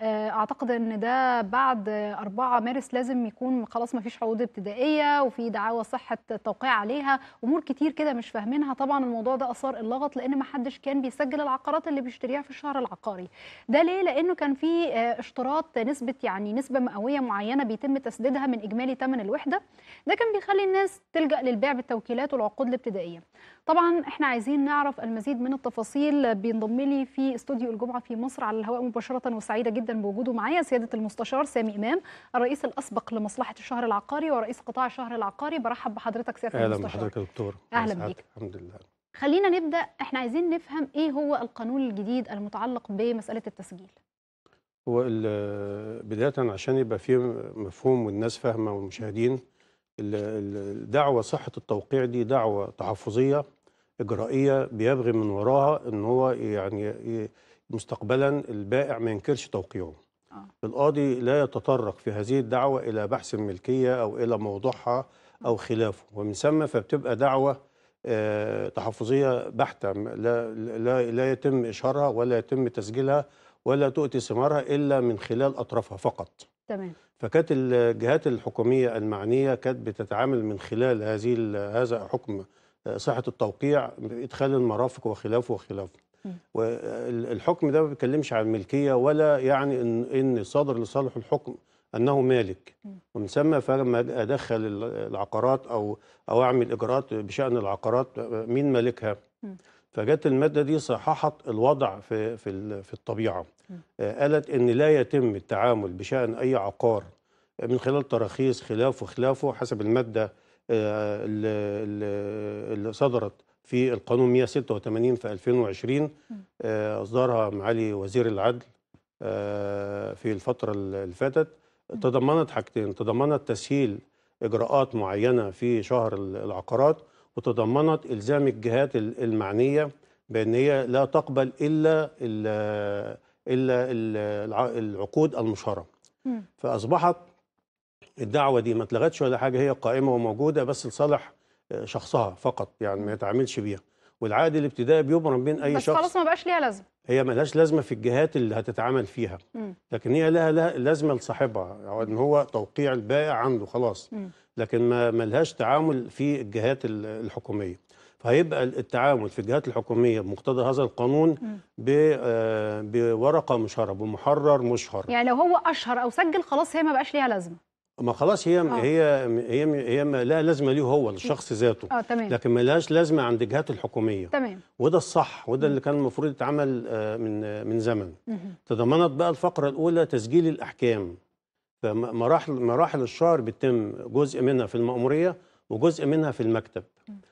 آه، اعتقد ان ده بعد 4 مارس لازم يكون خلاص ما فيش عقود ابتدائيه وفي دعاوى صحه التوقيع عليها امور كتير كده مش فاهمينها طبعا الموضوع ده اثار اللغط لان ما حدش كان بيسجل العقارات اللي بيشتريها في الشهر العقاري ده ليه لانه كان في آه، اشتراط نسبه يعني نسبه مئويه معينه بيتم تسديدها من اجمالي ثمن الوحده ده كان بيخلي الناس تلجا للبيع بالتوكيلات والعقود الابتدائيه طبعا احنا عايزين نعرف المزيد من التفاصيل بينضم لي في استوديو الجمعه في مصر على الهواء مباشره وسعيده جدا جدا بوجوده معايا سياده المستشار سامي امام الرئيس الاسبق لمصلحه الشهر العقاري ورئيس قطاع الشهر العقاري برحب بحضرتك سياده أهلا المستشار اهلا بحضرتك يا دكتور اهلا بيك الحمد لله خلينا نبدا احنا عايزين نفهم ايه هو القانون الجديد المتعلق بمساله التسجيل هو بدايه عشان يبقى فيه مفهوم والناس فاهمه والمشاهدين الدعوه صحه التوقيع دي دعوه تحفظيه اجرائيه بيبغي من وراها ان هو يعني مستقبلا البائع ما ينكرش توقيعه آه. القاضي لا يتطرق في هذه الدعوة إلى بحث الملكية أو إلى موضوعها أو خلافه ومن ثم فبتبقى دعوة آه، تحفظية بحتة لا, لا, لا يتم إشهارها ولا يتم تسجيلها ولا تؤتي ثمارها إلا من خلال أطرافها فقط تمام فكانت الجهات الحكومية المعنية كانت بتتعامل من خلال هذه هذا حكم آه، صحة التوقيع بإدخال المرافق وخلافه وخلافه والحكم ده ما بيتكلمش عن الملكيه ولا يعني ان ان صادر لصالح الحكم انه مالك ومن ثم فلما ادخل العقارات او او اعمل اجراءات بشان العقارات مين مالكها فجت الماده دي صححت الوضع في في في الطبيعه آه، قالت ان لا يتم التعامل بشان اي عقار من خلال تراخيص خلافه خلافه حسب الماده آه، اللي صدرت في القانون 186 في 2020 آه، أصدرها معالي وزير العدل آه، في الفترة اللي فاتت تضمنت حاجتين تضمنت تسهيل إجراءات معينة في شهر العقارات وتضمنت إلزام الجهات المعنية بأن هي لا تقبل إلا إلا العقود المشهرة فأصبحت الدعوة دي ما اتلغتش ولا حاجة هي قائمة وموجودة بس لصالح شخصها فقط يعني ما يتعاملش بيها والعقد الابتدائي بيبرم بين اي بس شخص بس خلاص ما بقاش ليها لازمه هي ما لهاش لازمه في الجهات اللي هتتعامل فيها مم. لكن هي لها, لازمه لصاحبها يعني ان هو توقيع البائع عنده خلاص مم. لكن ما ملهاش تعامل في الجهات الحكوميه فهيبقى التعامل في الجهات الحكوميه بمقتضى هذا القانون آه، بورقه مشهره بمحرر مشهر يعني لو هو اشهر او سجل خلاص هي ما بقاش ليها لازمه ما خلاص هي آه. هي هي هي ما لا لازمه ليه هو الشخص ذاته آه تمام. لكن ما لهاش لازمه عند الجهات الحكوميه تمام وده الصح وده اللي كان المفروض يتعمل آه، من من زمن تضمنت بقى الفقره الاولى تسجيل الاحكام فمراحل مراحل الشهر بتتم جزء منها في المأموريه وجزء منها في المكتب